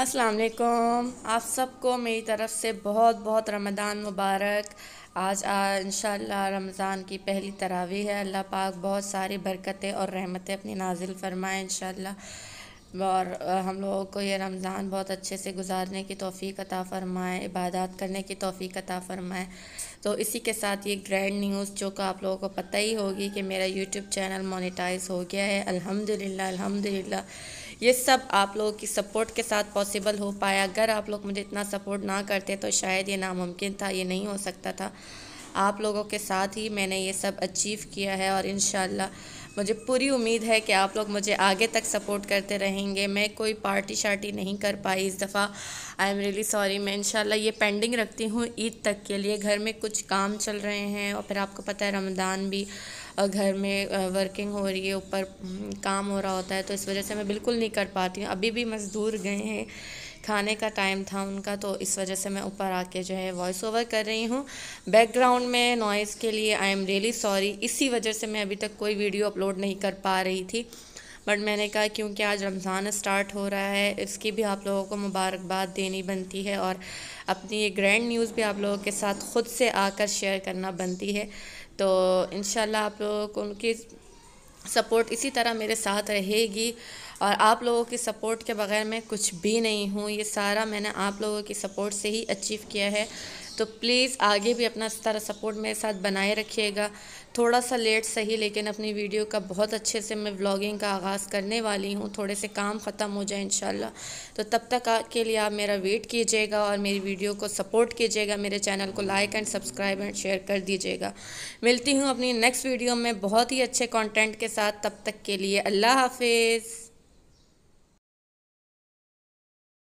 असलकुम आप सबको मेरी तरफ़ से बहुत बहुत रमदान मुबारक आज इन रमज़ान की पहली तरावी है अल्लाह पाक बहुत सारी बरकतें और रहमतें अपनी नाजिल फरमाएँ इन और हम लोगों को ये रमज़ान बहुत अच्छे से गुजारने की तोफ़ी अता फ़रमाएँ इबादत करने की तोफ़ी अता फ़रमाएँ तो इसी के साथ ये ग्रैंड न्यूज़ जो का आप लोगों को पता ही होगी कि मेरा यूट्यूब चैनल मोनेटाइज हो गया है अल्हम्दुलिल्लाह अल्हम्दुलिल्लाह ये सब आप लोगों की सपोर्ट के साथ पॉसिबल हो पाया अगर आप लोग मुझे इतना सपोर्ट ना करते तो शायद ये नामुमकिन था ये नहीं हो सकता था आप लोगों के साथ ही मैंने ये सब अचीव किया है और इन मुझे पूरी उम्मीद है कि आप लोग मुझे आगे तक सपोर्ट करते रहेंगे मैं कोई पार्टी शार्टी नहीं कर पाई इस दफ़ा आई एम रियली सॉरी मैं इंशाल्लाह ये पेंडिंग रखती हूँ ईद तक के लिए घर में कुछ काम चल रहे हैं और फिर आपको पता है रमज़ान भी घर में वर्किंग हो रही है ऊपर हम्म, काम हो रहा होता है तो इस वजह से मैं बिल्कुल नहीं कर पाती हूँ अभी भी मज़दूर गए हैं खाने का टाइम था उनका तो इस वजह से मैं ऊपर आके जो है वॉइस ओवर कर रही हूँ बैकग्राउंड में नॉइज़ के लिए आई एम रियली सॉरी इसी वजह से मैं अभी तक कोई वीडियो अपलोड नहीं कर पा रही थी बट मैंने कहा क्योंकि आज रमज़ान स्टार्ट हो रहा है इसकी भी आप लोगों को मुबारकबाद देनी बनती है और अपनी ये ग्रैंड न्यूज़ भी आप लोगों के साथ ख़ुद से आकर शेयर करना बनती है तो इन आप लोगों को उनकी सपोर्ट इसी तरह मेरे साथ रहेगी और आप लोगों की सपोर्ट के बगैर मैं कुछ भी नहीं हूँ ये सारा मैंने आप लोगों की सपोर्ट से ही अचीव किया है तो प्लीज़ आगे भी अपना सारा सपोर्ट मेरे साथ बनाए रखिएगा थोड़ा सा लेट सही लेकिन अपनी वीडियो का बहुत अच्छे से मैं व्लॉगिंग का आगाज़ करने वाली हूँ थोड़े से काम ख़त्म हो जाए इन तो तब तक के लिए आप मेरा वेट कीजिएगा और मेरी वीडियो को सपोर्ट कीजिएगा मेरे चैनल को like and subscribe and share कर दीजिएगा मिलती हूँ अपनी नेक्स्ट वीडियो में बहुत ही अच्छे कॉन्टेंट के साथ तब तक के लिए अल्लाह हाफिज़